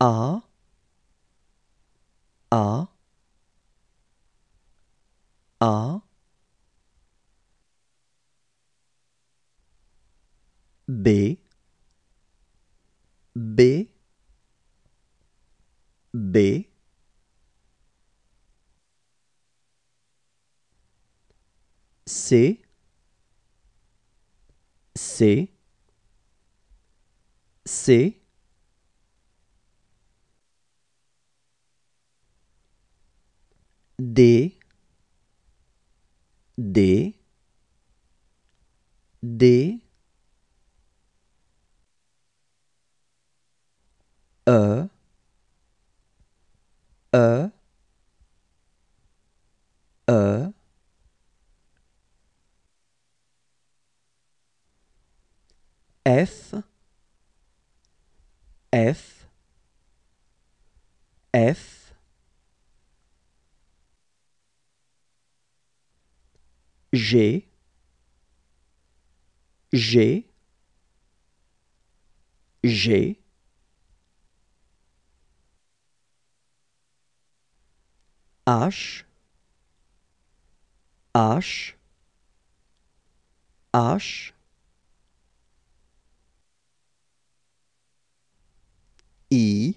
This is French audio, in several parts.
A A A B B B C C C D D D E E E F F F j'ai, J G, H, H, H, I,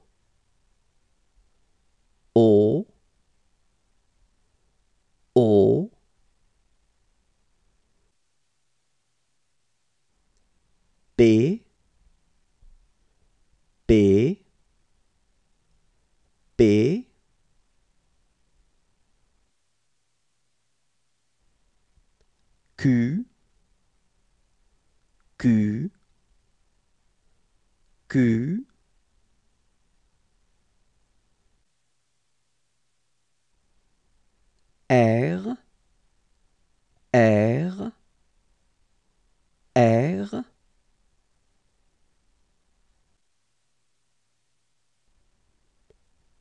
P P B Q Q Q R R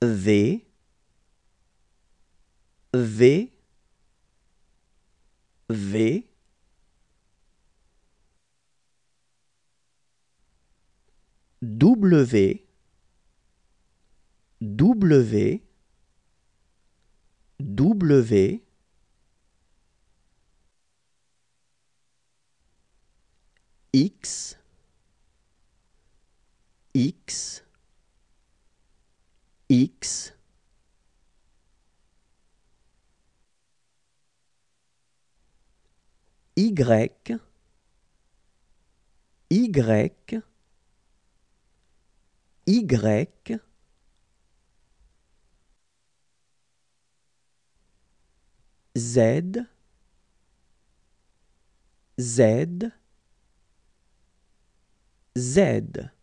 V V V W W W X X X Y Y Y Z Z Z